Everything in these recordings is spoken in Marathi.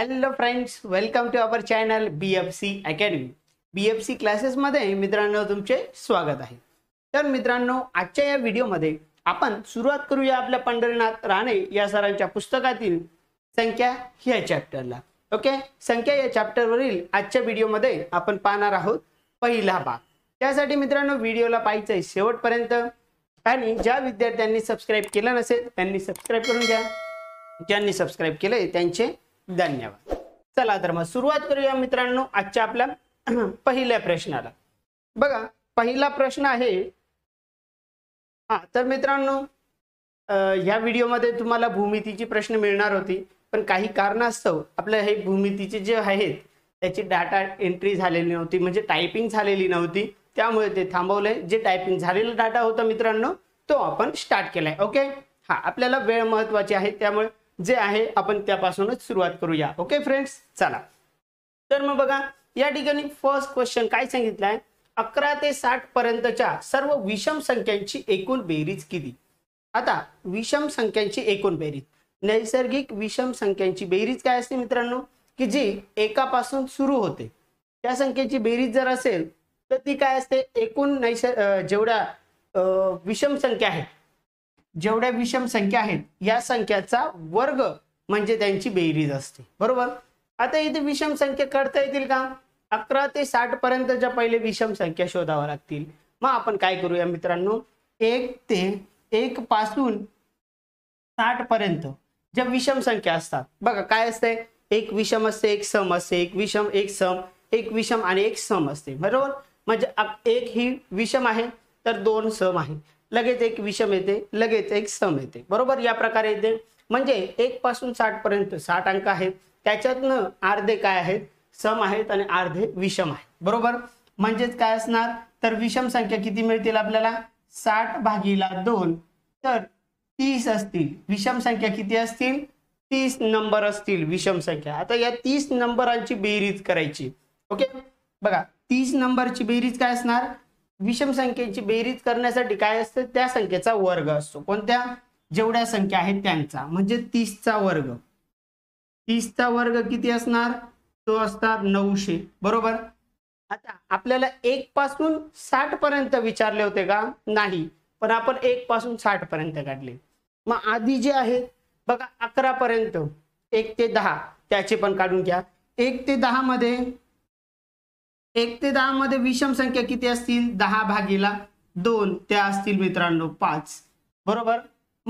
hello friends welcome to our channel B F C academy B F C क्लासेसमध्ये मित्रांनो तुमचे स्वागत आहे तर मित्रांनो आजच्या या व्हिडिओमध्ये आपण सुरुवात करूया आपल्या पंढरीनाथ राणे या सरांच्या पुस्तकातील संख्या ह्या चॅप्टरला ओके संख्या या चॅप्टरवरील आजच्या व्हिडिओमध्ये आपण पाहणार आहोत पहिला भाग त्यासाठी मित्रांनो व्हिडिओला पाहिजे शेवटपर्यंत आणि ज्या विद्यार्थ्यांनी सबस्क्राईब केलं नसेल त्यांनी सबस्क्राईब करून घ्या ज्यांनी सबस्क्राईब केले त्यांचे धन्यवाद चला तर मग सुरुवात करूया मित्रांनो आजच्या आपल्या पहिल्या प्रश्नाला बघा पहिला प्रश्न आहे हा तर मित्रांनो ह्या व्हिडिओमध्ये तुम्हाला भूमितीची प्रश्न मिळणार होती पण काही कारणास्तव आपल्या हे भूमितीचे जे आहेत त्याची डाटा एंट्री झालेली नव्हती म्हणजे टायपिंग झालेली नव्हती त्यामुळे ते थांबवलंय जे टायपिंग झालेला डाटा होता मित्रांनो तो आपण स्टार्ट केलाय ओके हा आपल्याला वेळ महत्वाची आहे त्यामुळे जे आहे आपण त्यापासूनच सुरुवात करूया ओके फ्रेंड्स चला तर मग बघा या ठिकाणी फर्स्ट क्वेश्चन काय सांगितलंय अकरा ते साठ पर्यंतच्या सर्व विषम संख्यांची एकूण बेरीज किती आता विषम संख्यांची एकूण बेरीज नैसर्गिक विषम संख्यांची बेरीज काय असते मित्रांनो की जी एकापासून सुरू होते त्या संख्येची बेरीज जर असेल तर ती काय असते एकूण नैसर्ग जेवढ्या विषम संख्या आहेत जेवढ्या विषम संख्या आहेत या संख्याचा वर्ग म्हणजे त्यांची बेरीज असते बरोबर आता इथे विषम संख्या करता येतील का अकरा ते साठ पर्यंतच्या पहिले विषम संख्या शोधाव्या लागतील मग आपण काय करूया मित्रांनो एक ते एक पासून साठ पर्यंत ज्या विषम संख्या असतात बघा काय असते एक विषम असते एक सम असते एक विषम एक सम एक विषम आणि एक सम असते बरोबर म्हणजे एक ही विषम आहे तर दोन सम आहे लगेच एक विषम येते लगेच एक सम येते बरोबर या प्रकारे येते म्हणजे एक पासून साठ पर्यंत साठ अंक आहेत त्याच्यातनं अर्धे काय आहेत सम आहेत आणि अर्धे विषम आहेत बरोबर म्हणजेच काय असणार तर विषम संख्या किती मिळतील आपल्याला साठ भागीला दोन तर तीस असतील विषम संख्या किती असतील तीस नंबर असतील विषम संख्या आता या तीस नंबरांची बेरीज करायची ओके बघा तीस नंबरची बेरीज काय असणार विषम संख्येची बेरीज करण्यासाठी काय असतं त्या संख्येचा वर्ग असतो कोणत्या जेवढ्या संख्या आहेत त्यांचा म्हणजे तीसचा वर्ग तीसचा वर्ग किती असणार तो असणार नऊशे बरोबर आता आपल्याला एक पासून साठ पर्यंत विचारले होते का नाही पण आपण एक पासून साठ पर्यंत काढले मग आधी जे आहेत बघा अकरा पर्यंत एक ते दहा त्याचे पण काढून घ्या एक ते दहा मध्ये एक ते दहा मध्ये विषम संख्या किती असतील दहा भागीला दोन त्या असतील मित्रांनो पाच बरोबर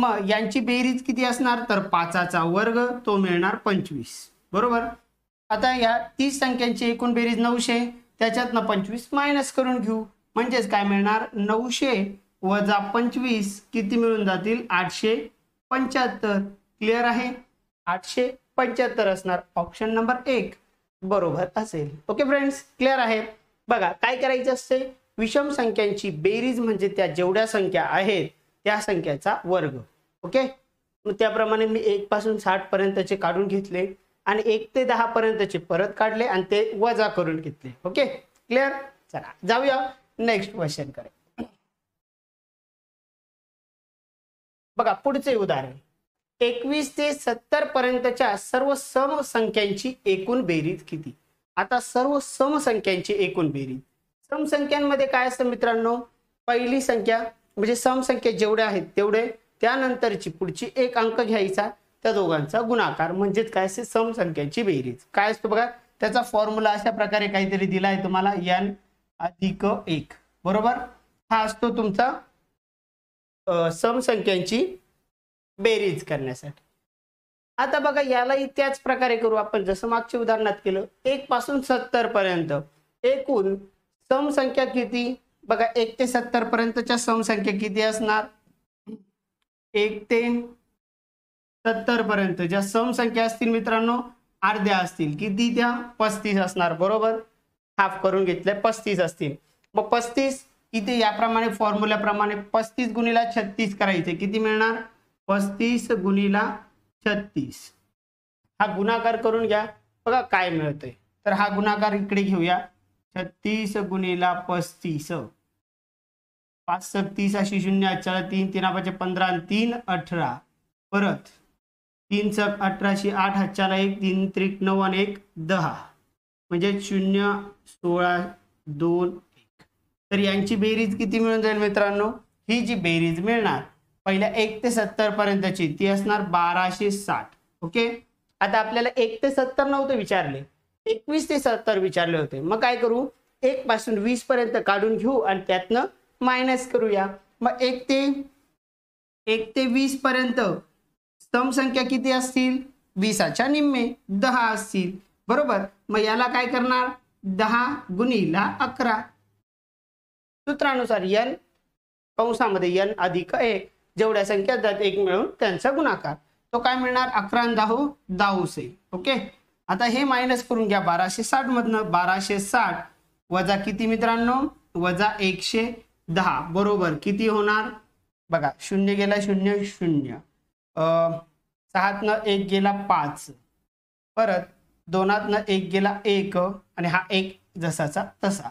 मग यांची बेरीज किती असणार तर पाचाचा वर्ग तो मिळणार पंचवीस बरोबर आता या तीस संख्यांची एकूण बेरीज नऊशे त्याच्यातनं पंचवीस मायनस करून घेऊ म्हणजेच काय मिळणार नऊशे वजा पंचवीस किती मिळून जातील आठशे पंच्याहत्तर क्लिअर आहे आठशे पंच्याहत्तर असणार ऑप्शन नंबर एक बरोबर असेल ओके फ्रेंड्स क्लिअर आहे बघा काय करायचे असते विषम संख्यांची बेरीज म्हणजे त्या जेवढ्या संख्या आहेत त्या संख्येचा वर्ग ओके त्याप्रमाणे मी एक पासून साठ पर्यंतचे काढून घेतले आणि एक ते दहा पर्यंतचे परत काढले आणि ते वजा करून घेतले ओके क्लिअर चला जाऊया नेक्स्ट क्वेश्चन करे बघा पुढचे उदाहरण एकवीस ते सत्तर पर्यंतच्या सर्व सम संख्यांची एकूण बेरीज किती आता सर्व सम संख्यांची एकूण बेरीज सम संख्यांमध्ये काय असतं मित्रांनो पहिली संख्या म्हणजे सम संख्या जेवढे आहेत तेवढे त्यानंतरची पुढची एक अंक घ्यायचा त्या दोघांचा गुणाकार म्हणजेच काय असते सम संख्यांची बेरीज काय असतो बघा त्याचा फॉर्म्युला अशा प्रकारे काहीतरी दिला आहे तुम्हाला एन अधिक एक बरोबर हा असतो तुमचा समसंख्यांची बेरीज करण्यासाठी आता बघा यालाही त्याच प्रकारे करू आपण जसं मागच्या उदाहरणात केलं एक पासून सत्तर पर्यंत एकूण समसंख्या किती बघा एक ते सत्तर पर्यंतच्या समसंख्या किती असणार एक ते सत्तर पर्यंत ज्या समसंख्या असतील मित्रांनो अर्ध्या असतील किती त्या पस्तीस असणार बरोबर हाफ करून घेतले पस्तीस असतील मग पस्तीस इथे याप्रमाणे फॉर्म्युल्याप्रमाणे पस्तीस गुणिला छत्तीस करायचे किती मिळणार पस्तीस गुणीला छत्तीस हा गुणाकार करून घ्या बघा काय मिळतंय तर हा गुणाकार इकडे घेऊया छत्तीस गुणीला पस्तीस पाच सत्तीस अशी शून्य अठरा तीन तीन पाच पंधरा तीन अठरा परत तीन सक अठराशे आठ हच्चाला एक तीन त्रिक नऊ आणि एक दहा म्हणजे शून्य सोळा दोन एक तर यांची बेरीज किती मिळून जाईल मित्रांनो ही जी बेरीज मिळणार पहिल्या एक ते सत्तर पर्यंतची ती असणार बाराशे साठ ओके आता आपल्याला एक ते सत्तर नव्हते विचारले एकवीस ते सत्तर विचारले होते मग काय करू एक पासून वीस पर्यंत काढून घेऊ आणि त्यातनं मायनस करूया मग एक ते एक ते वीस पर्यंत स्तंभ संख्या किती असतील वीसाच्या निम्मे दहा असतील बरोबर मग याला काय करणार दहा गुणीला अकरा सूत्रानुसार यन कंसामध्ये यन अधिक एक जेवढ्या संख्या त्यात एक मिळून त्यांचा गुणाकार तो काय मिळणार अकरा दहा हो, दहा से ओके आता हे मायनस करून घ्या बाराशे साठ मधनं बाराशे साठ वजा किती मित्रांनो वजा एकशे दहा बरोबर किती होणार बघा शून्य गेला शून्य शून्य न एक गेला पाच परत दोनातनं एक गेला एक आणि हा एक जसाचा तसा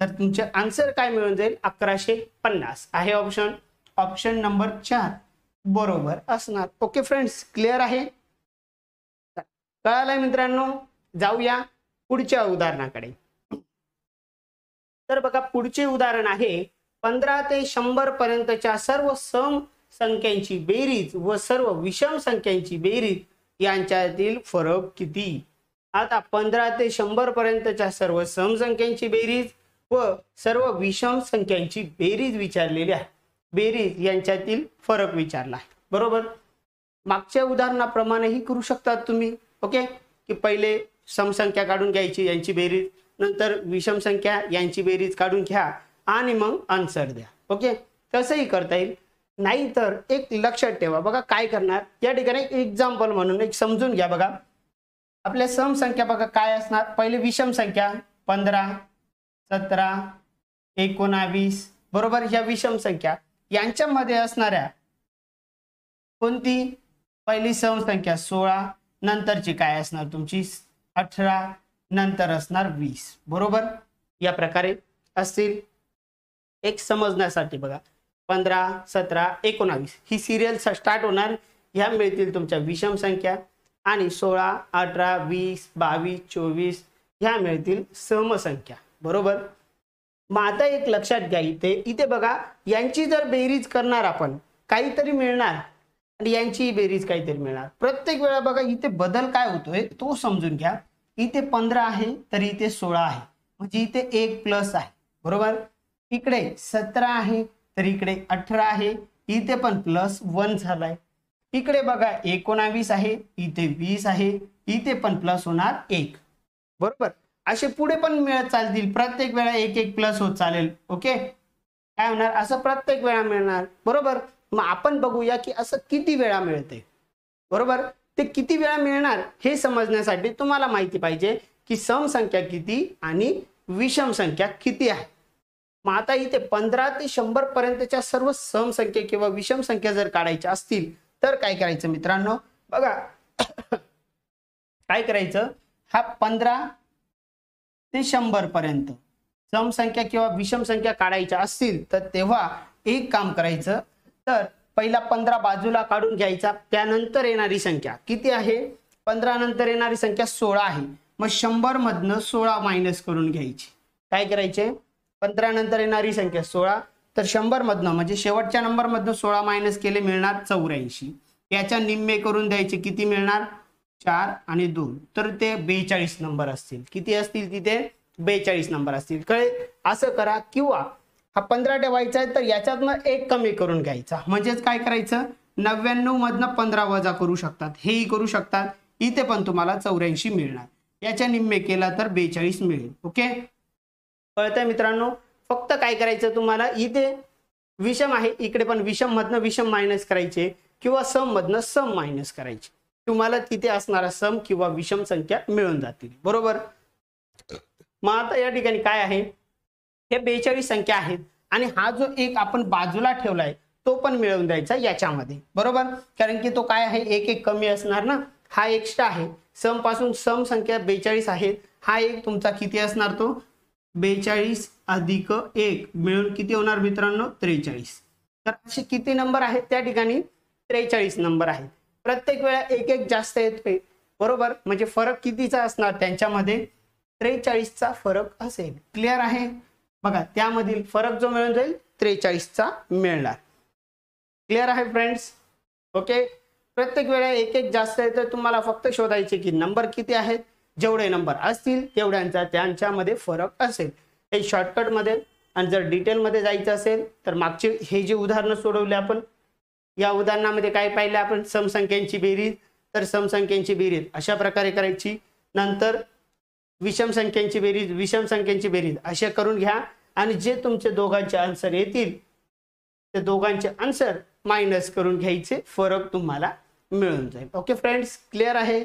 तर तुमचे आन्सर काय मिळून जाईल अकराशे पन्नास आहे ऑप्शन ऑप्शन नंबर चार बरोबर असणार ओके फ्रेंड्स क्लिअर आहे कळालंय मित्रांनो जाऊया पुढच्या उदाहरणाकडे तर बघा पुढचे उदाहरण आहे पंधरा ते शंभर पर्यंतच्या सर्व सम संख्यांची बेरीज व सर्व विषम संख्यांची बेरीज यांच्यातील फरक किती आता पंधरा ते शंभर पर्यंतच्या सर्व सम संख्यांची बेरीज व सर्व विषम संख्यांची बेरीज विचारलेली आहे बेरीज यांच्यातील फरक विचारला आहे बरोबर मागच्या उदाहरणाप्रमाणेही करू शकतात तुम्ही ओके की पहिले समसंख्या काढून घ्यायची यांची बेरीज नंतर विषम संख्या यांची बेरीज काढून घ्या आणि मग आन्सर द्या ओके तसंही करता येईल नाहीतर एक लक्षात ठेवा बघा काय करणार या ठिकाणी एक्झाम्पल म्हणून एक समजून घ्या बघा आपल्या समसंख्या बघा काय असणार पहिले विषम संख्या पंधरा सतरा एकोणावीस बरोबर ह्या विषम संख्या यांच्यामध्ये असणाऱ्या कोणती पहिली समसंख्या सोळा नंतरची काय असणार तुमची अठरा नंतर असणार वीस बरोबर या प्रकारे असतील एक समजण्यासाठी बघा पंधरा सतरा एकोणावीस ही सिरियल स्टार्ट होणार ह्या मिळतील तुमच्या विषम संख्या आणि सोळा अठरा वीस बावीस चोवीस ह्या मिळतील समसंख्या बरोबर मग आता एक लक्षात घ्या इथे इथे बघा यांची जर बेरीज करणार आपण काहीतरी मिळणार आणि यांची बेरीज काहीतरी मिळणार प्रत्येक वेळा बघा इथे बदल काय होतोय तो समजून घ्या इथे पंधरा आहे तर इथे सोळा आहे म्हणजे इथे एक प्लस आहे बरोबर इकडे सतरा आहे तर इकडे अठरा आहे इथे पण प्लस वन झालाय इकडे बघा एकोणावीस आहे इथे वीस आहे इथे पण प्लस होणार एक बरोबर असे पुढे पण मिळत चालतील प्रत्येक वेळा एक एक प्लस होत चालेल ओके काय होणार असं प्रत्येक वेळा मिळणार बरोबर मग आपण बघूया की असं किती वेळा मिळते बरोबर ते किती वेळा मिळणार हे समजण्यासाठी तुम्हाला माहिती पाहिजे की सम संख्या किती आणि विषम संख्या किती आहे मग आता इथे पंधरा ते शंभर पर्यंतच्या सर्व सम संख्या किंवा विषम संख्या जर काढायच्या असतील तर काय करायचं मित्रांनो बघा काय करायचं हा पंधरा ते शंभर पर्यंत सम किंवा विषम संख्या काढायच्या असतील तर तेव्हा एक काम करायचं तर पहिला पंधरा बाजूला काढून घ्यायचा त्यानंतर येणारी संख्या किती आहे पंधरा नंतर येणारी संख्या सोळा आहे मग शंभर मधनं सोळा मायनस करून घ्यायची काय करायचे पंधरा नंतर येणारी संख्या सोळा तर शंभर मधनं म्हणजे शेवटच्या नंबर मधून सोळा मायनस केले मिळणार चौऱ्याऐंशी याच्या निम्मे करून द्यायचे किती मिळणार चार आणि दोन तर ते बेचाळीस नंबर असतील किती असतील तिथे बेचाळीस नंबर असतील कळे असं करा किंवा हा पंधरा ठेवायचा आहे तर याच्यातनं एक कमी करून घ्यायचा म्हणजेच काय करायचं नव्याण्णव मधनं पंधरा वजा करू शकतात हेही करू शकतात इथे पण तुम्हाला चौऱ्याऐंशी मिळणार याच्या निम्मे केला तर बेचाळीस मिळेल ओके कळतंय मित्रांनो फक्त काय करायचं तुम्हाला इथे विषम आहे इकडे पण विषम मधनं विषम मायनस करायचे किंवा सम मधनं सम मायनस करायचे तुम्हाला तिथे असणारा सम किंवा विषम संख्या मिळून जातील बरोबर मग आता या ठिकाणी काय आहे हे बेचाळीस संख्या आहेत आणि हा जो एक आपण बाजूला ठेवलाय तो पण मिळवून द्यायचा याच्यामध्ये बरोबर कारण की तो काय आहे एक एक कमी असणार ना हा एक्स्ट्रा आहे सम पासून सम संख्या बेचाळीस आहेत हा एक तुमचा किती असणार तो बेचाळीस अधिक एक मिळून किती होणार मित्रांनो त्रेचाळीस तर असे किती नंबर आहेत त्या ठिकाणी त्रेचाळीस नंबर आहेत प्रत्येक वेळा एक एक जास्त येते बरोबर म्हणजे फरक कितीचा असणार त्यांच्यामध्ये त्रेचाळीसचा फरक असेल क्लिअर आहे बघा त्यामधील फरक जो मिळून जाईल त्रेचाळीसचा मिळणार क्लिअर आहे फ्रेंड्स ओके प्रत्येक वेळा एक एक जास्त येतं तुम्हाला फक्त शोधायचे की नंबर किती आहेत जेवढे नंबर असतील तेवढ्यांचा त्यांच्यामध्ये फरक असेल हे शॉर्टकटमध्ये आणि जर डिटेलमध्ये जायचं असेल तर मागचे हे जे उदाहरणं सोडवले आपण या उदाहरणामध्ये काय पाहिलं आपण समसंख्यांची बेरीज तर समसंख्यांची बेरीज अशा प्रकारे करायची नंतर विषम संख्यांची बेरीज विषम संख्यांची बेरीज अशा करून घ्या आणि जे तुमचे दोघांचे आन्सर येतील ते दोघांचे आन्सर मायनस करून घ्यायचे फरक तुम्हाला मिळून जाईल ओके फ्रेंड्स क्लिअर आहे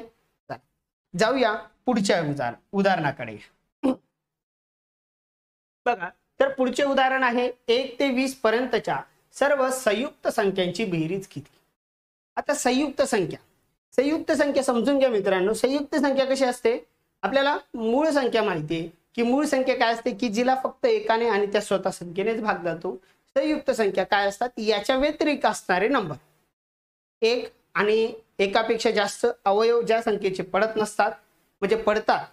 जाऊया पुढच्या उदाहरण उदाहरणाकडे बघा तर पुढचे उदाहरण आहे एक ते वीस पर्यंतच्या सर्व संयुक्त संख्यांची बेरीज किती आता संयुक्त संख्या संयुक्त संख्या समजून घ्या मित्रांनो संयुक्त संख्या कशी असते आपल्याला मूळ संख्या माहिती आहे की मूळ संख्या काय असते की जिला फक्त एकाने आणि त्या स्वतः संख्येनेच भाग जातो संयुक्त संख्या काय असतात याच्या व्यतिरिक्त असणारे नंबर एक आणि एकापेक्षा जास्त अवयव ज्या संख्येचे पडत नसतात म्हणजे पडतात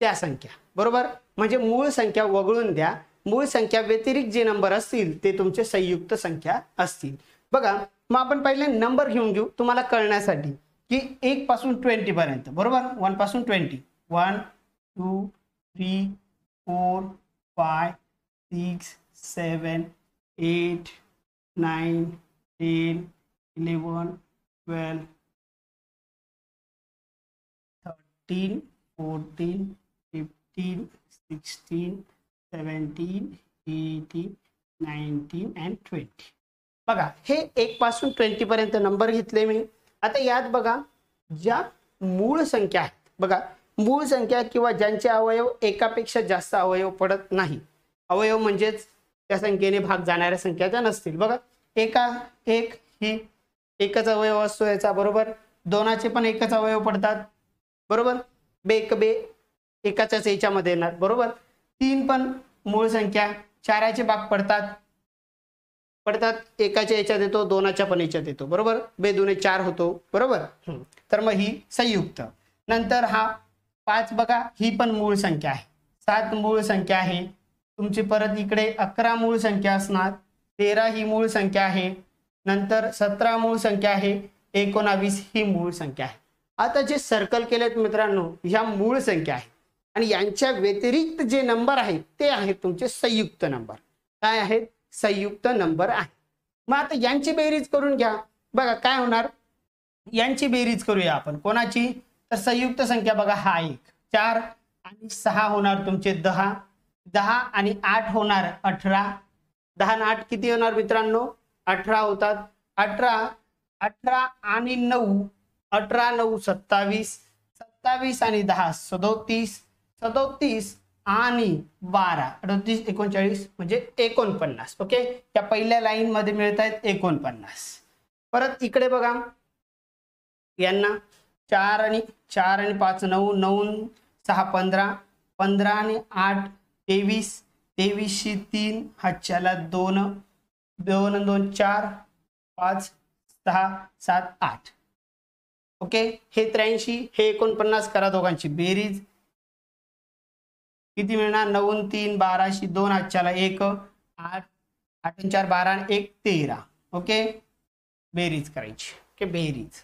त्या संख्या बरोबर म्हणजे मूळ संख्या वगळून द्या मूळ संख्या व्यतिरिक्त जे नंबर असतील ते तुमचे संयुक्त संख्या असतील बघा मग आपण पहिले नंबर घेऊन घेऊ तुम्हाला कळण्यासाठी की एक पासून ट्वेंटी पर्यंत बरोबर वन पासून twenty one two three four five six seven eight nine ten eleven twelve thirteen fourteen fifteen sixteen seventeen eighteen and twenty बघा हे एक पासून ट्वेंटी पर्यंत नंबर घेतले मी आता यात बघा ज्या मूळ संख्या आहेत बघा मूळ संख्या किंवा ज्यांचे अवयव एकापेक्षा जास्त अवयव पडत नाही अवयव म्हणजेच त्या संख्येने भाग जाणाऱ्या संख्या त्या नसतील बघा एका एक हे एकच अवयव असतो याचा बरोबर दोनाचे पण एकच अवयव पडतात बरोबर बे एक बे एकाच्याच याच्यामध्ये येणार बरोबर तीन पण मूळ संख्या चाराचे भाग पडतात पडतात एकाच्या याच्यात येतो दोनाच्या पण याच्यात येतो बरोबर बेदुने चार होतो बरोबर तर मग ही संयुक्त नंतर हा पाच बघा ही पण मूळ संख्या आहे सात मूळ संख्या आहे तुमची परत इकडे अकरा मूळ संख्या असणार तेरा ही मूळ संख्या आहे नंतर सतरा मूळ संख्या आहे एकोणावीस ही मूळ संख्या आहे आता जे सर्कल केलेत मित्रांनो ह्या मूळ संख्या आहे आणि यांच्या व्यतिरिक्त जे नंबर आहेत ते आहेत तुमचे संयुक्त नंबर काय आहेत संयुक्त नंबर आहे मग आता यांची बेरीज करून घ्या बघा काय होणार यांची बेरीज करूया आपण कोणाची तर संयुक्त संख्या बघा हा एक चार आणि सहा होणार तुमचे दहा दहा आणि आठ होणार अठरा दहा आठ किती होणार मित्रांनो अठरा होतात अठरा अठरा आणि नऊ अठरा नऊ सत्तावीस सत्तावीस आणि दहा सदोतीस सदोतीस आणि बारा अडोतीस एकोणचाळीस म्हणजे एकोणपन्नास ओके या पहिल्या लाईन मध्ये मिळत आहेत एकोणपन्नास परत इकडे बघा यांना चार आणि चार आणि पाच नऊ नऊ सहा पंधरा पंधरा आणि आठ तेवीस तेवीसशे तीन चला दोन दोन दोन चार पाच सहा सात आठ ओके हे त्र्याऐंशी हे एकोणपन्नास करा दोघांची बेरीज किती मिळणार नऊ तीन बाराशे दोन आजच्याला एक आठ आठ चार बारा एक तेरा ओके बेरीज करायची ओके बेरीज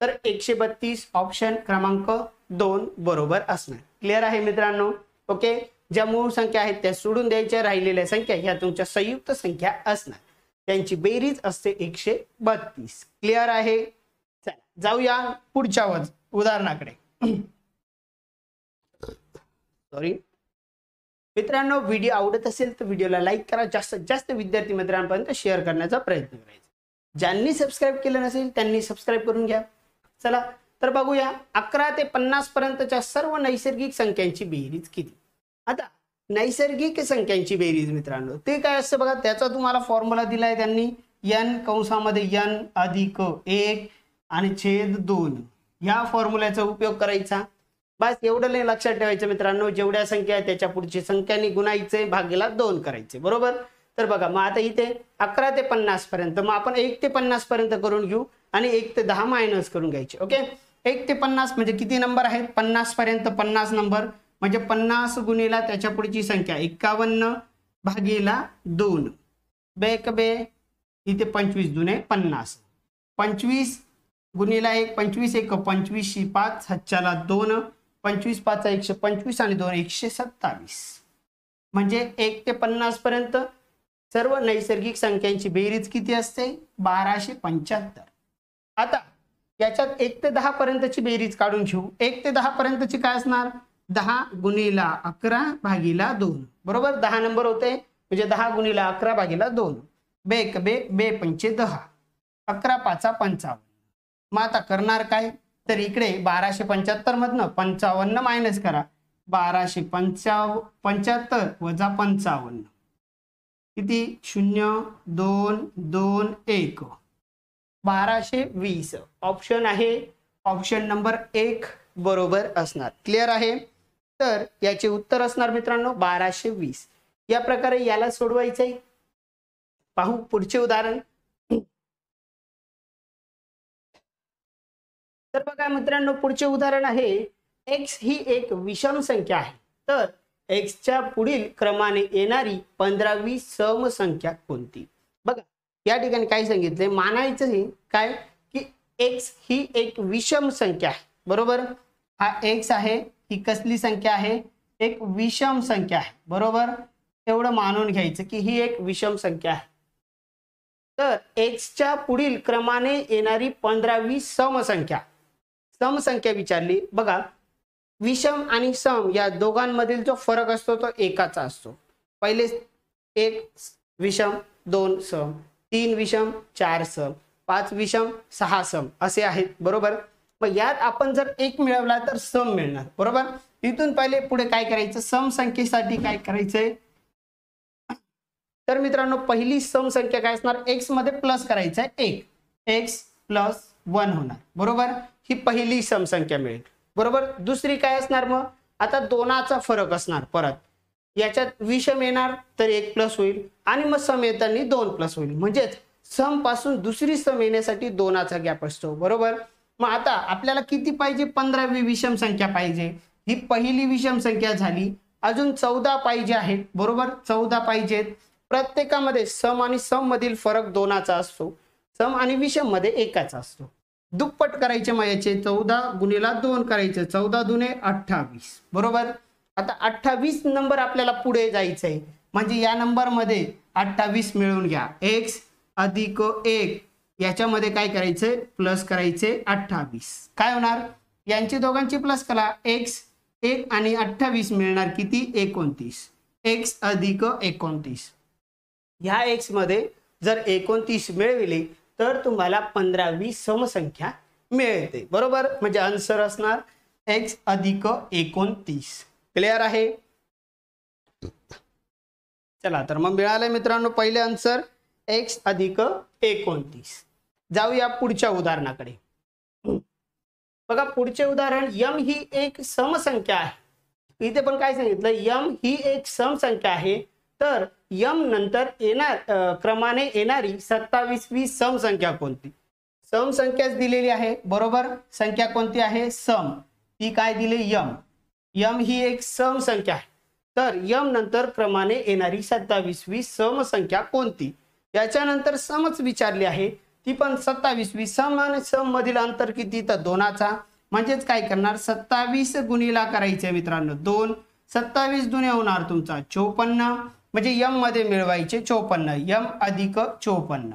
तर एकशे बत्तीस ऑप्शन क्रमांक दोन बरोबर असणार क्लिअर आहे मित्रांनो ओके ज्या मूळ संख्या आहेत त्या सोडून द्यायच्या राहिलेल्या संख्या ह्या तुमच्या संयुक्त संख्या असणार त्यांची बेरीज असते एकशे बत्तीस क्लिअर आहे जाऊया पुढच्या उदाहरणाकडे सॉरी मित्रांनो व्हिडिओ आवडत असेल तर व्हिडिओला लाईक करा जास्तीत जास्त विद्यार्थी मित्रांपर्यंत शेअर करण्याचा प्रयत्न करायचा ज्यांनी सबस्क्राईब केलं नसेल त्यांनी सबस्क्राईब करून घ्या चला तर बघूया अकरा ते पन्नास पर्यंतच्या सर्व नैसर्गिक संख्यांची बेरीज किती आता नैसर्गिक संख्यांची बेरीज मित्रांनो ते काय असतं बघा त्याचा तुम्हाला फॉर्म्युला दिलाय त्यांनी यन कंसामध्ये यन अधिक एक आणि छेद दोन या फॉर्म्युल्याचा उपयोग करायचा बस एवढं नाही लक्षात ठेवायचं मित्रांनो जेवढ्या संख्या आहे त्याच्या पुढची संख्याने गुणायचे भागीला दोन करायचे बरोबर तर बघा मग आता इथे अकरा ते पन्नास पर्यंत मग आपण एक ते पन्नास पर्यंत करून घेऊ आणि एक ते दहा मायनस करून घ्यायचे ओके एक ते पन्नास म्हणजे किती नंबर आहेत पन्नास पर्यंत पन्नास नंबर म्हणजे पन्नास गुणेला त्याच्या पुढची संख्या एक्कावन्न भागीला दोन बेक बे इथे पंचवीस जुने पन्नास पंचवीस गुणेला एक पंचवीस एक पंचवीस पाच हच्च्याला दोन पंचवीस पाच एकशे पंचवीस आणि दोन एकशे सत्तावीस म्हणजे एक ते पन्नास पर्यंत सर्व नैसर्गिक संख्यांची बेरीज किती असते बाराशे पंच्याहत्तर आता याच्यात एक ते दहा पर्यंतची बेरीज काढून घेऊ एक ते दहा पर्यंतची काय असणार दहा गुणीला अकरा भागीला दोन बरोबर दहा नंबर होते म्हणजे दहा गुणीला अकरा भागीला दोन बेक बे बे पंचे दहा अकरा पाचा पंचावन्न मग आता करणार काय तर इकडे बाराशे पंच्याहत्तर मधनं पंचावन्न मायनस करा बाराशे पंचाव पंच्याहत्तर वजा पंचावन्न किती शून्य दोन दोन एक बाराशे वीस ऑप्शन आहे ऑप्शन नंबर एक बरोबर असणार क्लिअर आहे तर याचे उत्तर असणार मित्रांनो बाराशे वीस या प्रकारे याला सोडवायचंय पाहू पुढचे उदाहरण तर बघा मित्रांनो पुढचे उदाहरण आहे एक्स ही एक विषम संख्या आहे तर एक्सच्या पुढील क्रमाने येणारी पंधरावी सम संख्या कोणती बघा या ठिकाणी काय सांगितलंय मानायचं हे काय की एक्स ही एक विषम संख्या आहे बरोबर हा एक्स आहे ही कसली संख्या आहे एक विषम संख्या आहे बरोबर एवढं मानून घ्यायचं की ही एक विषम संख्या आहे तर एक्सच्या पुढील क्रमाने येणारी पंधरावी संख्या सम संख्या विचारली बघा विषम आणि सम या दोघांमधील जो फरक असतो तो एकाचा असतो पहिले एक विषम दोन सम तीन विषम चार सम पाच विषम सहा सम असे आहेत बरोबर मग यात आपण जर एक मिळवला तर सम मिळणार बरोबर इथून पहिले पुढे काय करायचं सम संख्येसाठी काय करायचंय तर मित्रांनो पहिली सम संख्या काय असणार एक्स मध्ये प्लस करायचंय आहे एक एक्स प्लस वन होणार बरोबर ही पहिली समसंख्या मिळेल बरोबर दुसरी काय असणार मग आता दोनाचा फरक असणार परत याच्यात विषम येणार तर एक प्लस होईल आणि मग सम येताना दोन प्लस होईल म्हणजेच सम पासून दुसरी सम येण्यासाठी दोनाचा गॅप असतो बरोबर मग आता आपल्याला किती पाहिजे पंधरावी विषम संख्या पाहिजे ही पहिली विषम संख्या झाली अजून चौदा पाहिजे आहेत बरोबर चौदा पाहिजेत प्रत्येकामध्ये सम आणि सम मधील फरक दोनाचा असतो सम आणि विषम मध्ये एकाचा असतो दुप्पट करायचे मायाचे चौदा गुन्हेला दोन करायचे चौदा दुने अठ्ठावीस बरोबर आता अठ्ठावीस नंबर आपल्याला पुढे जायचं आहे म्हणजे या नंबरमध्ये अठ्ठावीस मिळवून घ्या एक्स अधिक एक याच्यामध्ये काय करायचे प्लस करायचे अठ्ठावीस काय होणार यांची दोघांची प्लस करा एक्स एक आणि अठ्ठावीस मिळणार किती एकोणतीस एक्स अधिक एकोणतीस ह्या मध्ये जर एकोणतीस मिळविले तर तुम्हाला पंधरावी समसंख्या मिळते बरोबर म्हणजे आन्सर असणार एक्स अधिक एकोणतीस क्लिअर आहे चला तर मग मिळालं मित्रांनो पहिले आन्सर एक्स अधिक एकोणतीस जाऊया पुढच्या उदाहरणाकडे बघा पुढचे उदाहरण यम ही एक समसंख्या आहे इथे पण काय सांगितलं यम ही एक समसंख्या आहे तर यम नंतर येणार क्रमाने येणारी सत्तावीसवी समसंख्या कोणती समसंख्याच दिलेली आहे बरोबर संख्या कोणती आहे सम ती काय दिले यम यम ही एक समसंख्या आहे तर यम नंतर क्रमाने येणारी सत्तावीसवी समसंख्या कोणती याच्यानंतर समच विचारली आहे ती पण सत्तावीसवी सम आणि सम मधील अंतर किती तर दोनाचा म्हणजेच काय करणार सत्तावीस गुणीला करायचे मित्रांनो दोन सत्तावीस दुने होणार तुमचा चोपन्न म्हणजे यम मध्ये मिळवायचे चोपन्न यम अधिक चोपन्न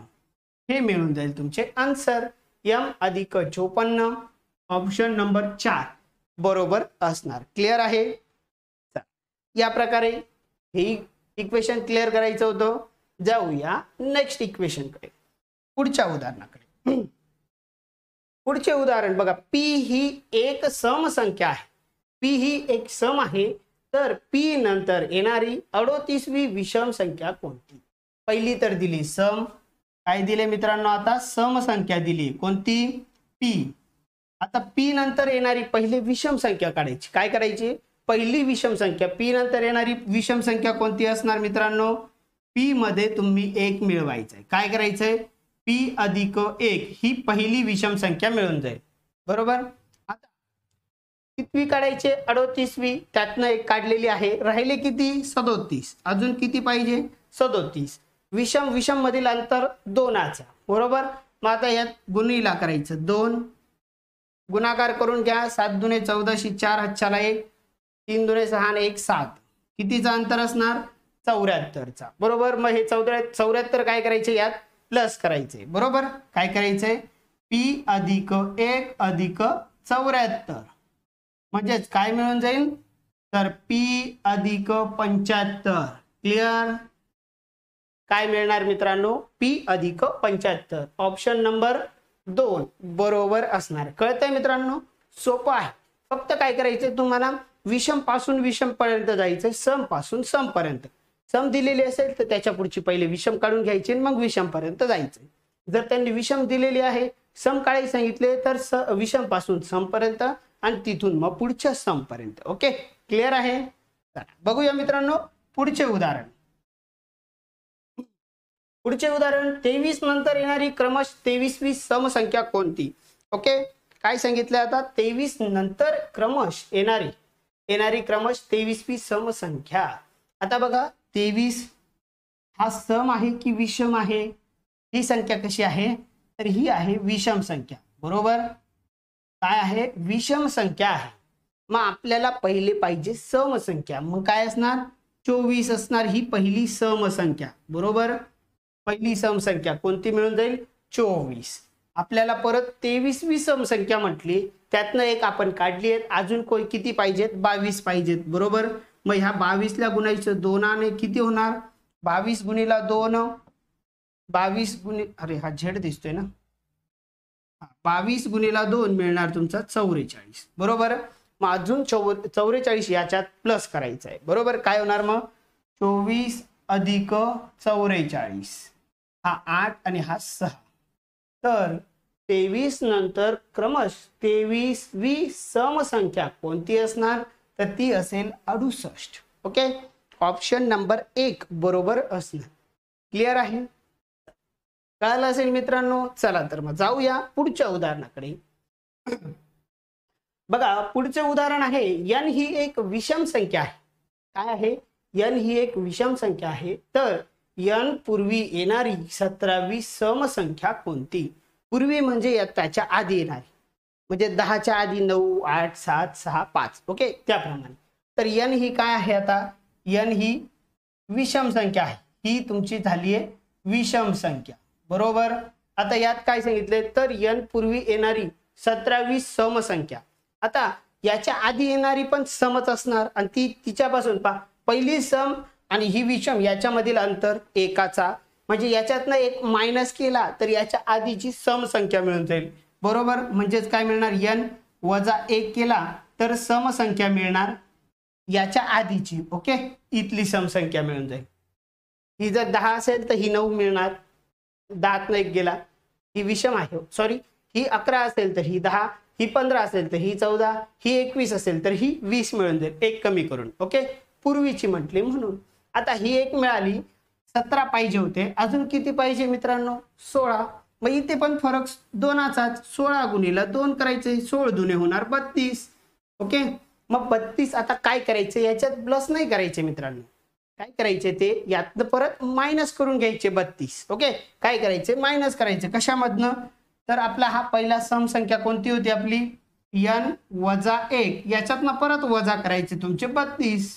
हे मिळून जाईल तुमचे आन्सर यम अधिक चोपन्न ऑप्शन नंबर चार बरोबर असणार क्लिअर आहे या प्रकारे हे इक्वेशन क्लिअर करायचं होतं जाऊया नेक्स्ट इक्वेशन कडे पुढच्या उदाहरणाकडे पुढचे उदाहरण बघा पी ही एक सम संख्या आहे पी ही एक सम आहे तर पी नंतर येणारी अडोतीसवी विषम संख्या कोणती पहिली तर दिली सम काय दिले मित्रांनो आता सम संख्या दिली कोणती पी आता पी नंतर येणारी पहिली विषम संख्या काढायची काय करायची पहिली विषम संख्या पी नंतर येणारी विषम संख्या कोणती असणार मित्रांनो पी मध्ये तुम्ही एक मिळवायचंय काय करायचंय पी अधिक एक ही पहिली विषम संख्या मिळून जाईल बरोबर कितवी काढायचे अडोतीसवी त्यातनं एक काढलेली आहे राहिले किती सदोतीस अजून किती पाहिजे सदोतीस विषम विषम मधील अंतर दोनाचा बरोबर मग आता यात गुन्हेला करायचं दोन गुणाकार करून घ्या सात दुने चौदाशी चार हच्छाला एक तीन दुने सहा एक सात कितीचा अंतर असणार चौऱ्याहत्तरचा बरोबर मग हे चौदा चौऱ्याहत्तर काय करायचे यात प्लस करायचे बरोबर काय करायचंय पी अधिक एक अधिक चौऱ्याहत्तर म्हणजेच काय मिळून जाईल तर पी अधिक पंच्याहत्तर क्लिअर काय मिळणार मित्रांनो पी अधिक पंच्याहत्तर ऑप्शन नंबर दोन बरोबर असणार कळतंय मित्रांनो सोपं आहे फक्त काय करायचंय तुम्हाला विषम पासून विषम पर्यंत जायचंय सम पासून सम पर्यंत सम दिलेली असेल तर त्याच्या पुढची पहिले विषम काढून घ्यायची मग विषम पर्यंत जायचंय जर त्यांनी विषम दिलेली आहे सम काळी सांगितले तर स विषम पासून सम पर्यंत आणि तिथून मग पुढच्या स्तंभपर्यंत ओके क्लिअर आहे बघूया मित्रांनो पुढचे उदाहरण पुढचे उदाहरण तेवीस नंतर येणारी क्रमश तेवीसवी समसंख्या कोणती ओके काय सांगितलं आता तेवीस नंतर क्रमश येणारी येणारी क्रमश तेवीसवी समसंख्या आता बघा तेवीस हा सम आहे की विषम आहे ही संख्या कशी आहे तर ही आहे विषम संख्या बरोबर काय आहे विषम संख्या आहे मग आपल्याला पहिले पाहिजे समसंख्या मग काय असणार चोवीस असणार ही पहिली समसंख्या बरोबर पहिली समसंख्या कोणती मिळून जाईल चोवीस आपल्याला परत तेवीसवी संख्या म्हटली त्यातनं एक आपण काढली आहेत अजून कोण किती पाहिजेत बावीस पाहिजेत बरोबर मग ह्या बावीसला गुणायचं दोनाने किती होणार बावीस गुणीला दोन बावीस गुणी अरे हा झेड दिसतोय ना बावीस गुणिला दोन मिळणार तुमचा चौवेचाळीस बरोबर मग अजून चौ चौवेचाळीस याच्यात प्लस करायचं आहे बरोबर काय होणार मग चोवीस अधिक चौवेचाळीस हा आठ आणि हा सहा तर तेवीस नंतर क्रमश तेवीस वी समसंख्या कोणती असणार तर ती असेल अडुसष्ट ओके ऑप्शन नंबर एक बरोबर असणार क्लिअर आहे कळालं असेल मित्रांनो चला तर मग जाऊया पुढच्या उदाहरणाकडे बघा पुढचे उदाहरण आहे यन ही एक विषम संख्या आहे काय आहे यन ही एक विषम संख्या आहे तर यन पूर्वी येणारी सतरावी समसंख्या कोणती पूर्वी म्हणजे त्याच्या आधी येणारी म्हणजे दहाच्या आधी नऊ आठ सात सहा पाच ओके त्याप्रमाणे तर यन ही काय आहे आता यन ही विषम संख्या आहे ही तुमची झाली आहे विषम संख्या बरोबर आता यात काय सांगितले तर यन पूर्वी येणारी सतरावी समसंख्या आता याच्या आधी येणारी पण समच असणार आणि ती तिच्यापासून पा पहिली सम आणि ही विषम याच्यामधील अंतर एकाचा म्हणजे याच्यातनं एक मायनस केला तर याच्या आधीची समसंख्या मिळून जाईल बरोबर म्हणजेच काय मिळणार यन वजा एक केला तर समसंख्या मिळणार याच्या आधीची ओके इथली समसंख्या मिळून जाईल ही जर दहा असेल तर ही नऊ मिळणार दात नाही गेला ही विषम आहे सॉरी ही अकरा असेल तर ही दहा ही पंधरा असेल तर ही चौदा ही एकवीस असेल तर ही वीस मिळून जाईल एक कमी करून ओके पूर्वीची म्हटली म्हणून आता ही एक मिळाली सतरा पाहिजे होते अजून किती पाहिजे मित्रांनो सोळा मग इथे पण फरक दोनाचाच सोळा गुणीला दोन करायचे सोळ दुने होणार बत्तीस ओके मग बत्तीस आता काय करायचे याच्यात प्लस नाही करायचे मित्रांनो काय करायचे ते यातनं परत मायनस करून घ्यायचे बत्तीस ओके काय करायचे मायनस करायचे कशामधनं तर आपला हा पहिला समसंख्या कोणती होती आपली यन वजा एक याच्यातनं परत वजा करायचे तुमचे बत्तीस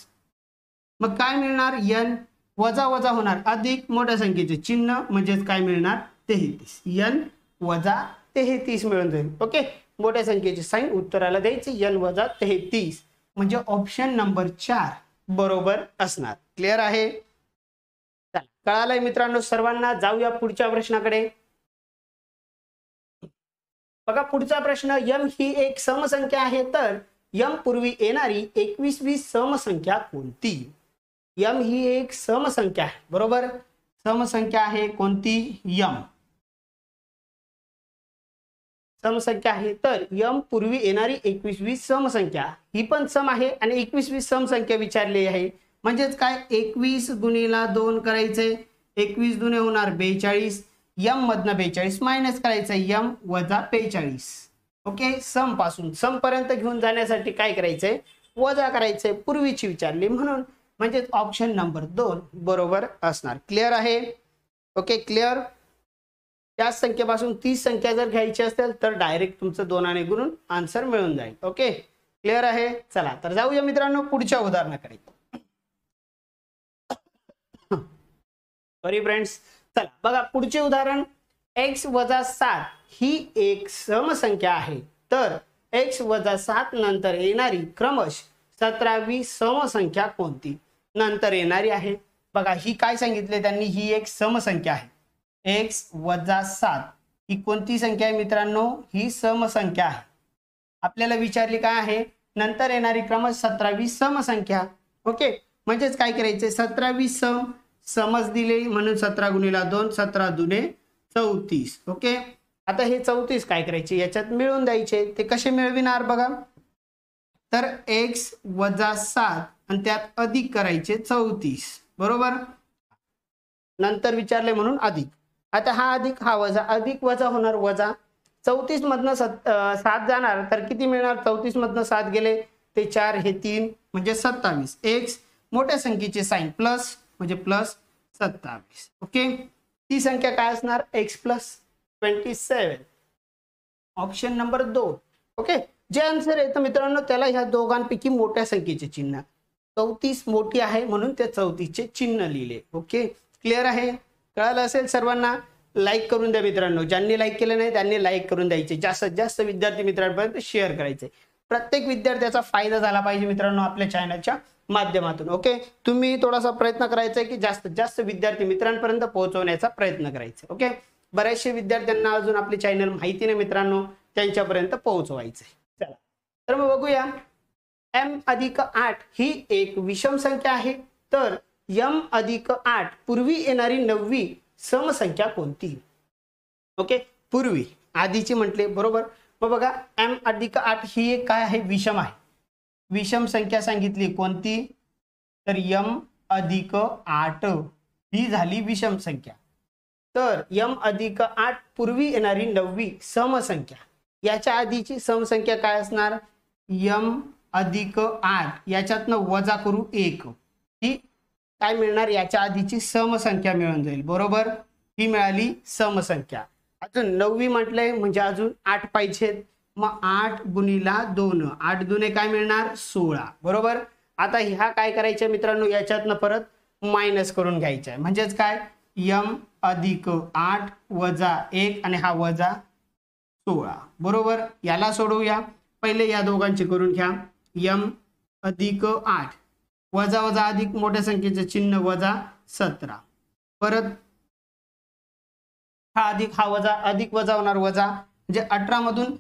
मग काय मिळणार यन वजा वजा होणार अधिक मोठ्या संख्येचे चिन्ह म्हणजेच काय मिळणार तेहतीस यन वजा तेहतीस मिळून जाईल ओके मोठ्या संख्येचे साईन उत्तराला द्यायचे यन वजा तेहतीस म्हणजे ऑप्शन नंबर चार बरोबर असणार क्लिअर आहे कळालंय मित्रांनो सर्वांना जाऊया पुढच्या प्रश्नाकडे बघा पुढचा प्रश्न यम ही एक समसंख्या आहे तर यम पूर्वी येणारी एकवीसवी समसंख्या कोणती यम ही एक समसंख्या आहे बरोबर समसंख्या आहे कोणती यम समसंख्या आहे तर यम पूर्वी येणारी एकवीसवी समसंख्या ही पण सम आहे आणि एकवीसवी समसंख्या विचारलेली आहे म्हणजेच काय एकवीस गुणीला दोन करायचे एकवीस दुने होणार बेचाळीस यम मधनं बेचाळीस मायनस करायचं यम वजा बेचाळीस ओके सम पासून सम पर्यंत घेऊन जाण्यासाठी काय करायचंय वजा करायचंय पूर्वीची विचारली म्हणून म्हणजेच ऑप्शन नंबर दोन बरोबर असणार क्लिअर आहे ओके क्लिअर त्याच संख्येपासून तीस संख्या जर घ्यायची असेल तर डायरेक्ट तुमचं दोनाने गुणून आन्सर मिळून जाईल ओके क्लिअर आहे चला तर जाऊया मित्रांनो पुढच्या उदाहरणाकडे सॉरी फ्रेंड्स चला बघा पुढचे उदाहरण एक्स वजा सात ही एक समसंख्या आहे तर एक्स वजा सात नंतर येणारी क्रमश सतरावी समसंख्या कोणती नंतर येणारी आहे बघा ही काय सांगितले त्यांनी ही एक समसंख्या आहे एक्स वजा सात ही कोणती संख्या आहे मित्रांनो ही समसंख्या आहे आपल्याला विचारली काय आहे नंतर येणारी क्रमश सतरावी समसंख्या ओके म्हणजेच काय करायचे सतरावी सम समज दिले म्हणून सतरा गुणीला दोन सतरा दुने चौतीस ओके आता हे चौतीस काय करायचे याच्यात मिळवून द्यायचे ते कसे मिळविणार बघा तर एक्स वजा सात आणि त्यात अधिक करायचे चौतीस बरोबर नंतर विचारले म्हणून अधिक आता हा अधिक हा वजा अधिक वजा होणार वजा चौतीस मधनं सत सात जाणार तर किती मिळणार चौतीस मधनं सात गेले ते चार हे तीन म्हणजे सत्तावीस एक्स मोठ्या संख्येचे साईन प्लस म्हणजे प्लस सत्तावीस ओके ती संख्या काय असणार X plus twenty seven option number दोन ओके जे आन्सर येतं मित्रांनो त्याला ह्या दोघांपैकी मोठ्या संख्येचे चिन्ह चौतीस मोठी आहे म्हणून त्या चौतीसचे चिन्ह लिहिले ओके क्लिअर आहे कळालं असेल सर्वांना लाईक करून द्या मित्रांनो ज्यांनी लाईक केलं नाही त्यांनी लाईक करून द्यायचे जास्तीत जास्त विद्यार्थी मित्रांपर्यंत शेअर करायचे प्रत्येक विद्यार्थ्याचा फायदा झाला पाहिजे मित्रांनो आपल्या चॅनलच्या माध्यमातून ओके तुम्ही थोडासा प्रयत्न करायचा आहे की जास्तीत जास्त विद्यार्थी मित्रांपर्यंत पोहोचवण्याचा प्रयत्न करायचा ओके बऱ्याचशे विद्यार्थ्यांना अजून आपले चॅनल माहिती नाही मित्रांनो त्यांच्यापर्यंत पोहोचवायचे चला तर मग बघूया एम अधिक आठ ही एक विषम संख्या आहे तर यम अधिक आठ पूर्वी येणारी नववी समसंख्या कोणती ओके पूर्वी आधीची म्हटले बरोबर बघा एम अधिक आठ ही एक काय आहे विषम आहे विषम संख्या सांगितली कोणती तर यम अधिक आठ ही झाली विषम संख्या तर यम अधिक आठ पूर्वी येणारी नववी समसंख्या याच्या आधीची समसंख्या काय असणार यम अधिक आठ याच्यातनं वजा करू एक ही काय मिळणार याच्या आधीची समसंख्या मिळून जाईल बरोबर ही मिळाली समसंख्या अजून नववी म्हटलंय म्हणजे अजून आठ पाहिजेत मग आठ गुणीला दोन आठ दुने काय मिळणार सोळा बरोबर आता ह्या काय करायच्या मित्रांनो याच्यातनं परत मायनस करून आहे म्हणजेच काय यम अधिक आठ वजा एक आणि हा वजा सोळा बरोबर याला सोडवूया पहिले या दोघांची करून घ्या यम अधिक आठ वजा वजा अधिक मोठ्या संख्येचे चिन्ह वजा सतरा परत हा अधिक हा वजा अधिक वजा होणार वजा म्हणजे अठरा मधून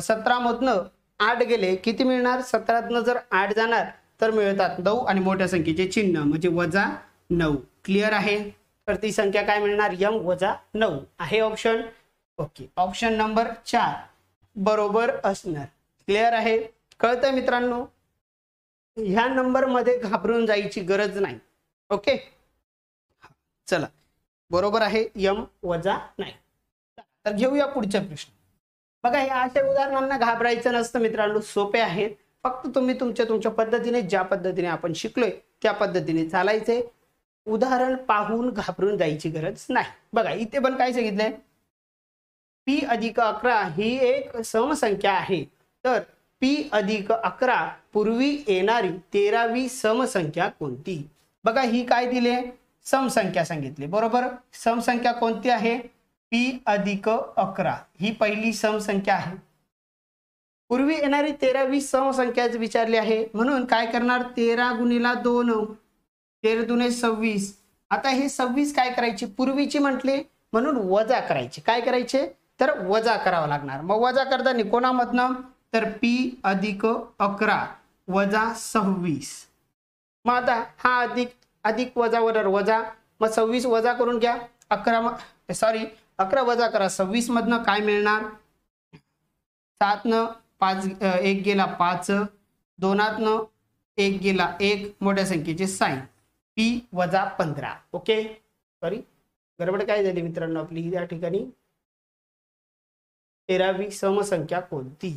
सतरा मधनं आठ गेले किती मिळणार सतरातनं जर आठ जाणार तर मिळतात नऊ आणि मोठ्या संख्येचे चिन्ह म्हणजे वजा नऊ क्लिअर आहे तर ती संख्या काय मिळणार यम वजा नऊ आहे ऑप्शन ओके ऑप्शन नंबर चार बरोबर असणार क्लिअर आहे कळतंय मित्रांनो ह्या नंबरमध्ये घाबरून जायची गरज नाही ओके चला बरोबर आहे यम वजा नाही तर घेऊया पुढचा प्रश्न बघा हे अशा उदाहरणांना घाबरायचं नसतं मित्रांनो सोपे आहेत फक्त तुम्ही तुमच्या तुमच्या पद्धतीने ज्या पद्धतीने आपण शिकलोय त्या पद्धतीने चालायचे उदाहरण पाहून घाबरून जायची गरज नाही बघा इथे पण काय सांगितलंय पी अधिक अकरा ही एक समसंख्या आहे तर पी अधिक अकरा पूर्वी येणारी तेरावी समसंख्या कोणती बघा ही काय दिले समसंख्या सांगितली बरोबर समसंख्या कोणती आहे पी अधिक अकरा ही पहिली समसंख्या आहे पूर्वी येणारी तेरावी समसंख्या विचारली आहे म्हणून काय करणार तेरा गुणीला दोन तेरा दुने सव्वीस आता हे सव्वीस काय करायची पूर्वीची म्हटले म्हणून वजा करायची काय करायचे तर वजा करावं लागणार मग वजा करताना कोणामधनं तर पी अधिक अकरा वजा सव्वीस मग आता हा अधिक अधिक वजा वर वजा मग सव्वीस वजा करून घ्या अकरा सॉरी अकरा वजा करा सव्वीस मधनं काय मिळणार सातनं पाच एक गेला पाच दोनातनं एक गेला एक मोठ्या संख्येचे साईन पी वजा पंधरा ओके सॉरी गडबड काय झाली मित्रांनो आपली या ठिकाणी तेरावी समसंख्या कोणती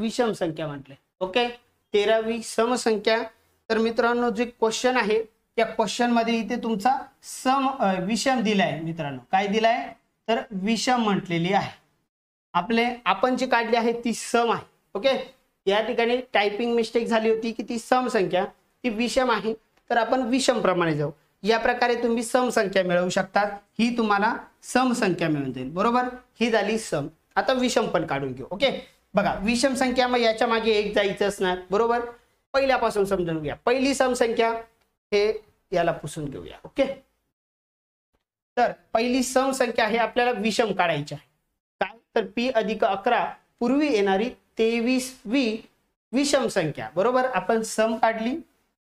विषम संख्या म्हटले ओके तेरावी समसंख्या तर मित्रांनो जे क्वेश्चन आहे त्या क्वेश्चन मध्ये इथे तुमचा सम विषम दिलाय मित्रांनो काय दिलाय तर विषम म्हटलेली आहे आपले आपण जी काढली आहे ती सम आहे ओके या ठिकाणी टायपिंग मिस्टेक झाली होती की ती सम संख्या ती विषम आहे तर आपण विषम प्रमाणे जाऊ या प्रकारे तुम्ही सम संख्या मिळवू शकतात ही तुम्हाला सम संख्या मिळून जाईल बरोबर ही झाली सम आता विषम पण काढून घेऊ ओके बघा विषम संख्या मग याच्या मागे एक जायचं असणार बरोबर पहिल्यापासून समजून घ्या पहिली समसंख्या हे याला पुसून घेऊया ओके तर पहिली समसंख्या हे आपल्याला विषम काढायची आहे काय तर पी अधिक अकरा पूर्वी येणारी तेवीस वी विषम संख्या बरोबर आपण सम काढली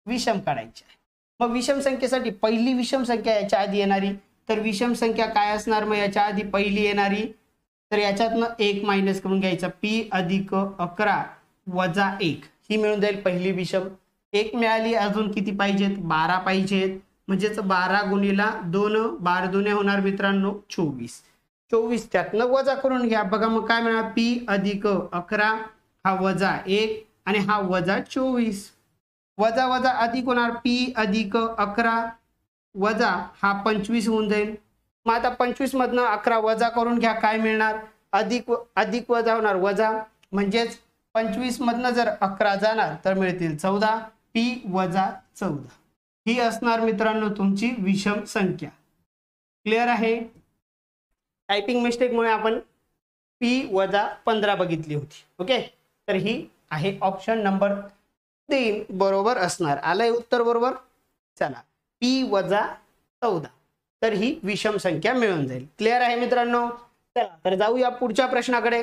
विषम काढायची आहे मग विषम संख्येसाठी पहिली विषम संख्या याच्या आधी येणारी तर विषम संख्या काय असणार मग याच्या आधी पहिली येणारी तर याच्यातनं एक मायनस करून घ्यायचा पी अधिक अकरा वजा एक ही मिळून जाईल पहिली विषम एक मिळाली अजून किती पाहिजेत बारा पाहिजेत म्हणजेच बारा गुणीला दोन बार दुने होणार मित्रांनो चोवीस चोवीस त्यातनं वजा करून घ्या बघा मग काय मिळणार पी अधिक अकरा हा वजा एक आणि हा वजा चोवीस वजा वजा अधिक होणार पी अधिक अकरा वजा हा पंचवीस होऊन जाईल मग आता पंचवीस मधनं अकरा वजा करून घ्या काय मिळणार अधिक अधिक वजा होणार वजा म्हणजेच पंचवीस मधनं जर अकरा जाणार तर मिळतील चौदा पी वजा चौदा ही असणार मित्रांनो तुमची विषम संख्या क्लिअर आहे टायपिंग मिस्टेकमुळे आपण पी वजा पंधरा बघितली होती ओके तर ही आहे ऑप्शन नंबर तीन बरोबर असणार आलंय उत्तर बरोबर चला पी वजा चौदा तर ही विषम संख्या मिळून जाईल क्लिअर आहे मित्रांनो चला तर जाऊया पुढच्या प्रश्नाकडे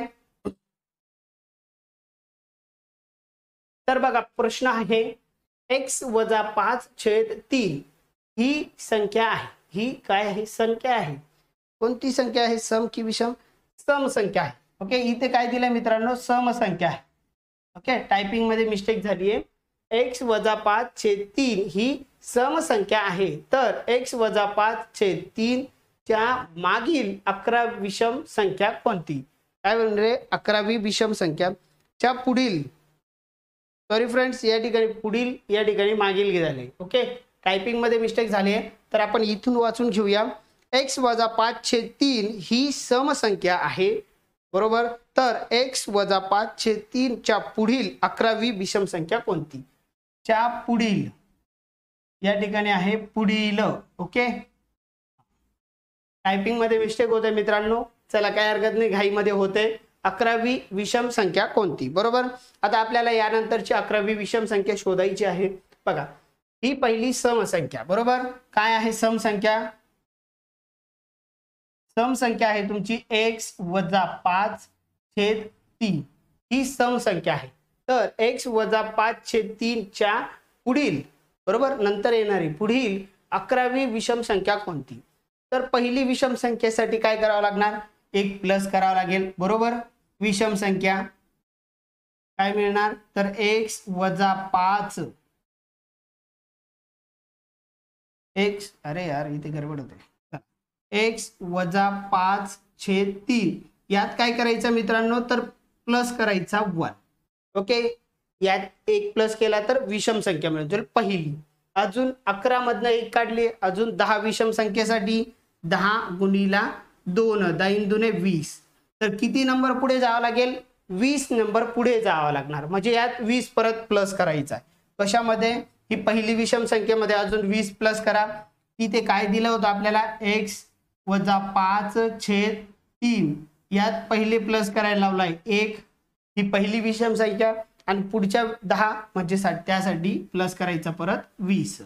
तर बघा प्रश्न आहे एक्स वजा पाच छेद तीन ही संख्या आहे ही काय आहे संख्या आहे कोणती संख्या आहे सम की विषम सम संख्या आहे ओके इथे काय दिलंय मित्रांनो सम संख्या आहे ओके टायपिंग मध्ये मिस्टेक झाली आहे एक्स वजा पाच छेद तीन ही समसंख्या आहे तर एक्स वजा पाच छेद तीन च्या मागील अकरा विषम संख्या कोणती काय म्हणजे अकरावी विषम संख्या च्या पुढील सॉरी फ्रेंड्स या ठिकाणी पुढील या ठिकाणी मागील झाले ओके मध्ये मिस्टेक झाली आहे तर आपण इथून वाचून घेऊया एक्स वजा पाच छेद तीन ही समसंख्या आहे बरोबर तर एक्स वजा पाच छेद च्या पुढील अकरावी विषम संख्या कोणती च्या पुढील या ठिकाणी आहे पुढील ओके टायपिंग मध्ये मिस्टेक होते मित्रांनो चला काय हरकत नाही घाईमध्ये होते अकरावी विषम संख्या कोणती बरोबर आता आपल्याला यानंतरची अकरावी विषम संख्या शोधायची आहे बघा ही पहिली समसंख्या बरोबर काय आहे समसंख्या समसंख्या आहे तुमची एक्स वजा पाच छेद तीन ही समसंख्या आहे तर एक्स वजा पाच छेद तीनच्या पुढील बरोबर नंतर येणारी पुढील अकरावी विषम संख्या कोणती तर पहिली विषम संख्येसाठी काय करावं लागणार एक प्लस करावा लागेल बरोबर विषम संख्या काय मिळणार तर एक्स वजा पाच एक्स अरे यार इथे गडबड होते एक्स वजा पाच छेद तीन यात काय करायचं मित्रांनो तर प्लस करायचा वन ओके यात एक प्लस केला तर विषम संख्या मिळेल पहिली अजून अकरा मधनं एक काढली अजून दहा विषम संख्येसाठी दहा गुणीला दोन दहा दुने वीस तर किती नंबर पुढे जावा लागेल वीस नंबर पुढे जावा लागणार म्हणजे यात वीस परत प्लस करायचा आहे कशामध्ये ही पहिली विषम संख्येमध्ये अजून वीस प्लस करा तिथे काय दिलं होतं आपल्याला एक्स वजा पाच छेद तीन यात पहिले प्लस करायला लावलाय एक ही पहिली विषम संख्या आणि पुढच्या दहा म्हणजे त्यासाठी प्लस करायचा परत वीस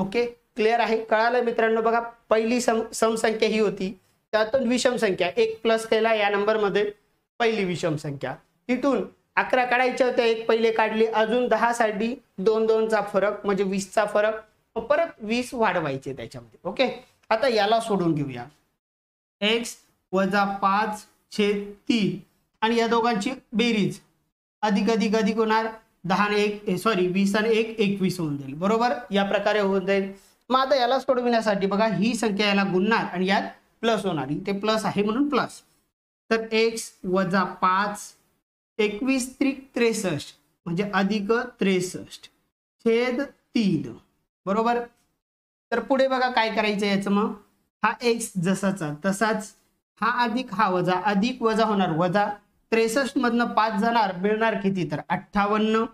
ओके क्लिअर आहे कळालं मित्रांनो बघा पहिली सम समसंख्या ही होती त्यातून विषम संख्या एक प्लस केला या नंबरमध्ये पहिली विषम संख्या तिथून अकरा काढायच्या होत्या एक पहिले काढले अजून साठी दोन दोनचा फरक म्हणजे वीसचा फरक परत वीस वाढवायचे त्याच्यामध्ये ओके आता याला सोडून घेऊया एक्स वजा पाच छेद तीन आणि या दोघांची बेरीज अधिक अधिक अधिक होणार दहा एक सॉरी वीस आणि एक एकवीस होऊन जाईल बरोबर या प्रकारे होऊन जाईल मग आता याला सोडविण्यासाठी बघा ही संख्या याला गुणणार आणि यात प्लस होणार इथे प्लस आहे म्हणून प्लस तर एक्स वजा पाच एकवीस त्रिक त्रेसष्ट म्हणजे अधिक त्रेसष्ट छेद तीन बरोबर तर पुढे बघा काय करायचं याचं मग हा एक्स जसाचा तसाच हा अधिक हा वजा अधिक वजा होणार वजा त्रेसष्ट मधनं पाच जाणार मिळणार किती तर अठ्ठावन्न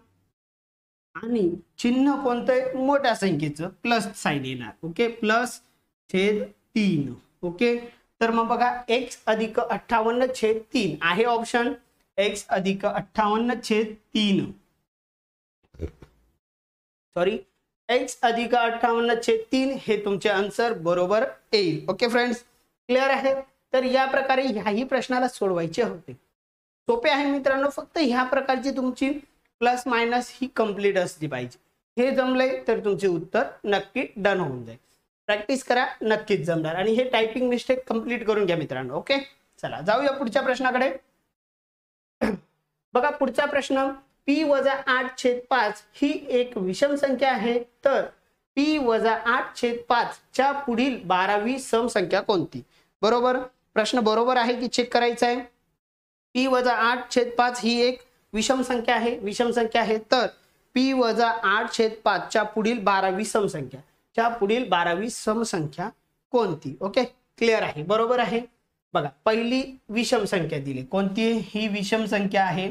आणि चिन्ह कोणतंय मोठ्या संख्येचं प्लस साईन येणार ओके प्लस छेद तीन ओके तर मग बघा एक्स अधिक अठ्ठावन्न छेद तीन आहे ऑप्शन एक्स अधिक अठ्ठावन्न छेद तीन सॉरी एक्स अधिक अठ्ठावन्न छेद तीन हे तुमचे आन्सर बरोबर येईल ओके फ्रेंड्स क्लिअर आहे तर या प्रकारे ह्याही प्रश्नाला सोडवायचे होते सोपे आहे मित्रांनो फक्त ह्या प्रकारची तुमची प्लस मायनस ही कम्प्लीट असली पाहिजे हे जमले तर तुमचे उत्तर नक्की डन होऊन जाईल प्रॅक्टिस करा नक्कीच जमणार आणि हे टायपिंग मिस्टेक कम्प्लीट करून घ्या मित्रांनो ओके चला जाऊया पुढच्या प्रश्नाकडे बघा पुढचा प्रश्न पी वजा आठ छेद पाच ही एक विषम संख्या आहे तर पी वजा आठ छेद पाच च्या पुढील बारावी सम संख्या कोणती बरोबर प्रश्न बरोबर आहे की चेक करायचा आहे पी वजा आठ छेद पाच ही एक विषम संख्या आहे विषम संख्या आहे तर पी वजा आठ छेद च्या पुढील बारावी समसंख्या च्या पुढील बारावी समसंख्या कोणती ओके क्लिअर आहे बरोबर आहे बघा पहिली विषम संख्या दिली कोणती ही विषम संख्या आहे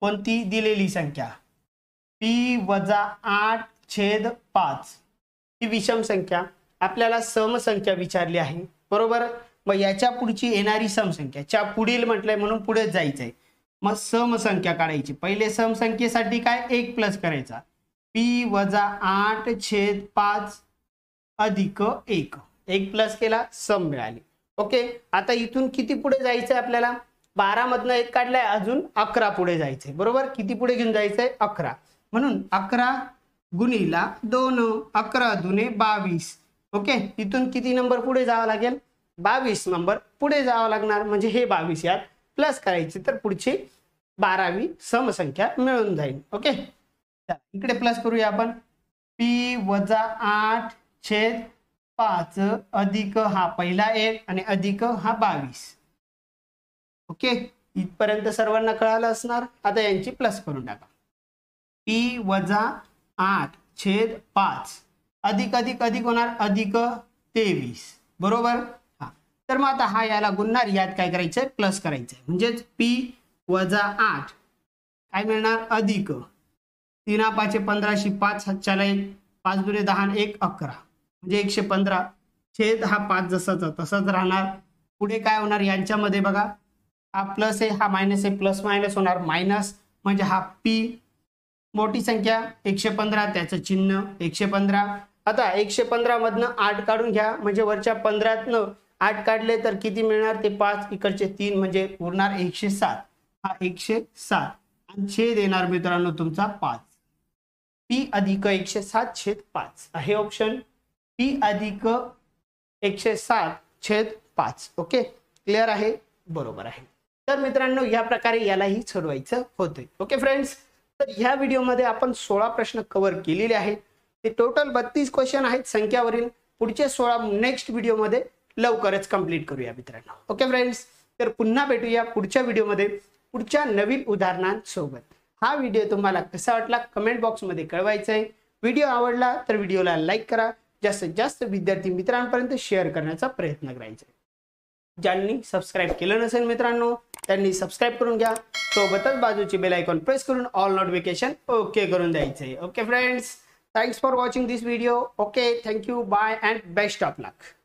कोणती दिलेली संख्या पी वजा आठ छेद पाच ही विषम संख्या आपल्याला समसंख्या विचारली आहे बरोबर मग याच्या पुढची येणारी समसंख्या च्या पुढील म्हटलंय म्हणून पुढेच जायचंय मग समसंख्या काढायची पहिले समसंख्येसाठी काय एक प्लस करायचा पी वजा आठ छेद पाच अधिक एक एक प्लस केला सम मिळाली ओके आता इथून किती पुढे जायचंय आपल्याला बारा मधनं एक काढलाय अजून अकरा पुढे जायचंय बरोबर किती पुढे घेऊन जायचंय अकरा म्हणून अकरा गुणीला दोन अकरा दुने बावीस ओके इथून किती नंबर पुढे जावा लागेल बावीस नंबर पुढे जावं लागणार म्हणजे हे बावीस यात प्लस करायची तर पुढची बारावी समसंख्या मिळून जाईल ओके इकडे प्लस करूया आपण पी वजा आठ छेद पाच अधिक हा पहिला एक आणि अधिक हा बावीस ओके इथपर्यंत सर्वांना कळालं असणार आता यांची प्लस करून टाका पी वजा आठ छेद पाच अधिक अधिक अधिक होणार अधिक तेवीस बरोबर तर मग आता हा याला गुणणार यात काय करायचंय प्लस करायचंय म्हणजेच पी वजा आठ काय मिळणार अधिक तीना पाचशे पंधराशे पाच सातशाला एक पाच दुने दहा एक अकरा म्हणजे एकशे पंधरा छेद हा पाच जसाचा तसंच राहणार पुढे काय होणार यांच्यामध्ये बघा हा प्लस आहे हा मायनस आहे प्लस मायनस होणार मायनस म्हणजे हा पी मोठी संख्या एकशे पंधरा त्याचं चिन्ह एकशे पंधरा आता एकशे पंधरामधनं आठ काढून घ्या म्हणजे वरच्या पंधरातनं आठ काढले तर किती मिळणार ते पाच इकडचे तीन म्हणजे उरणार एकशे सात हा एकशे सात आणि छेद येणार मित्रांनो तुमचा पाच पी अधिक एकशे सात छेद पाच आहे ऑप्शन पी अधिक एकशे सात छेद पाच ओके क्लिअर आहे बरोबर आहे तर मित्रांनो या प्रकारे यालाही सोडवायचं होतंय ओके फ्रेंड्स तर ह्या व्हिडिओमध्ये आपण सोळा प्रश्न कव्हर केलेले आहेत ते टोटल बत्तीस क्वेश्चन आहेत संख्यावरील पुढचे सोळा नेक्स्ट व्हिडिओमध्ये लवकरच कंप्लीट करूया मित्रांनो ओके फ्रेंड्स तर पुन्हा भेटूया पुढच्या व्हिडिओमध्ये पुढच्या नवीन उदाहरणांसोबत हा व्हिडिओ तुम्हाला कसा वाटला कमेंट बॉक्समध्ये कळवायचा आहे व्हिडिओ आवडला तर व्हिडिओला लाईक करा जास्तीत जास्त विद्यार्थी मित्रांपर्यंत शेअर करण्याचा प्रयत्न करायचा ज्यांनी सबस्क्राईब केलं नसेल मित्रांनो त्यांनी सबस्क्राईब करून घ्या सोबतच बाजूची बेल आयकॉन प्रेस करून ऑल नोटिफिकेशन ओके करून द्यायचे okay friends thanks for watching this video okay thank you bye and best of luck